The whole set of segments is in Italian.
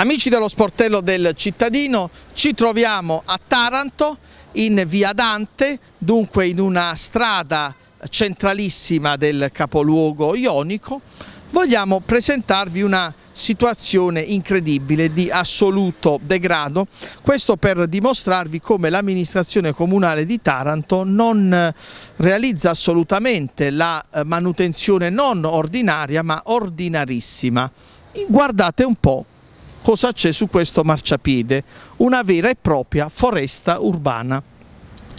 Amici dello sportello del cittadino, ci troviamo a Taranto in via Dante, dunque in una strada centralissima del capoluogo ionico. Vogliamo presentarvi una situazione incredibile di assoluto degrado, questo per dimostrarvi come l'amministrazione comunale di Taranto non realizza assolutamente la eh, manutenzione non ordinaria ma ordinarissima. Guardate un po' cosa c'è su questo marciapiede, una vera e propria foresta urbana.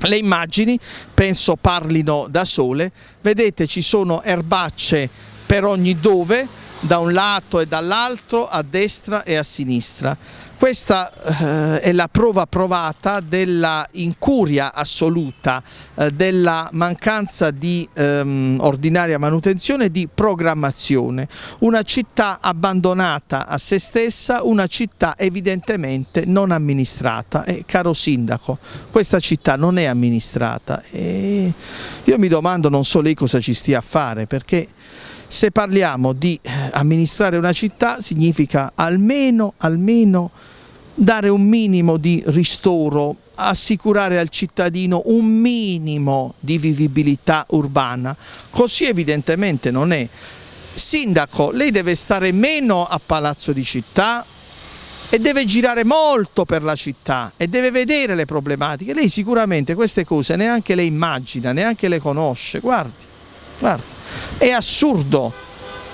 Le immagini penso parlino da sole, vedete ci sono erbacce per ogni dove, da un lato e dall'altro, a destra e a sinistra. Questa eh, è la prova provata della incuria assoluta, eh, della mancanza di ehm, ordinaria manutenzione e di programmazione. Una città abbandonata a se stessa, una città evidentemente non amministrata. E, caro Sindaco, questa città non è amministrata e io mi domando non so lei cosa ci stia a fare perché se parliamo di eh, amministrare una città significa almeno, almeno dare un minimo di ristoro, assicurare al cittadino un minimo di vivibilità urbana, così evidentemente non è. Sindaco, lei deve stare meno a Palazzo di Città, e deve girare molto per la città e deve vedere le problematiche. Lei sicuramente queste cose neanche le immagina, neanche le conosce. Guardi, guardi. È assurdo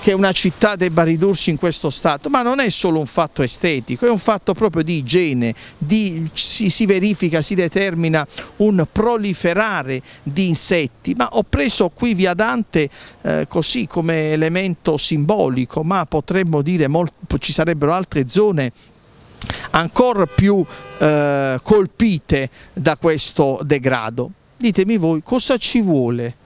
che una città debba ridursi in questo stato, ma non è solo un fatto estetico, è un fatto proprio di igiene, di, si, si, verifica, si determina un proliferare di insetti, ma ho preso qui via Dante eh, così come elemento simbolico, ma potremmo dire molto, ci sarebbero altre zone ancora più eh, colpite da questo degrado. Ditemi voi cosa ci vuole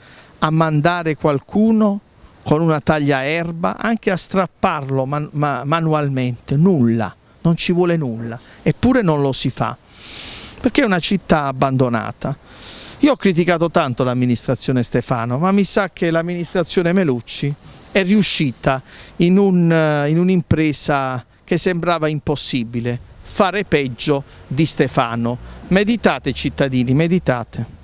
a mandare qualcuno con una taglia erba, anche a strapparlo man ma manualmente, nulla, non ci vuole nulla, eppure non lo si fa, perché è una città abbandonata. Io ho criticato tanto l'amministrazione Stefano, ma mi sa che l'amministrazione Melucci è riuscita in un'impresa un che sembrava impossibile, fare peggio di Stefano. Meditate cittadini, meditate.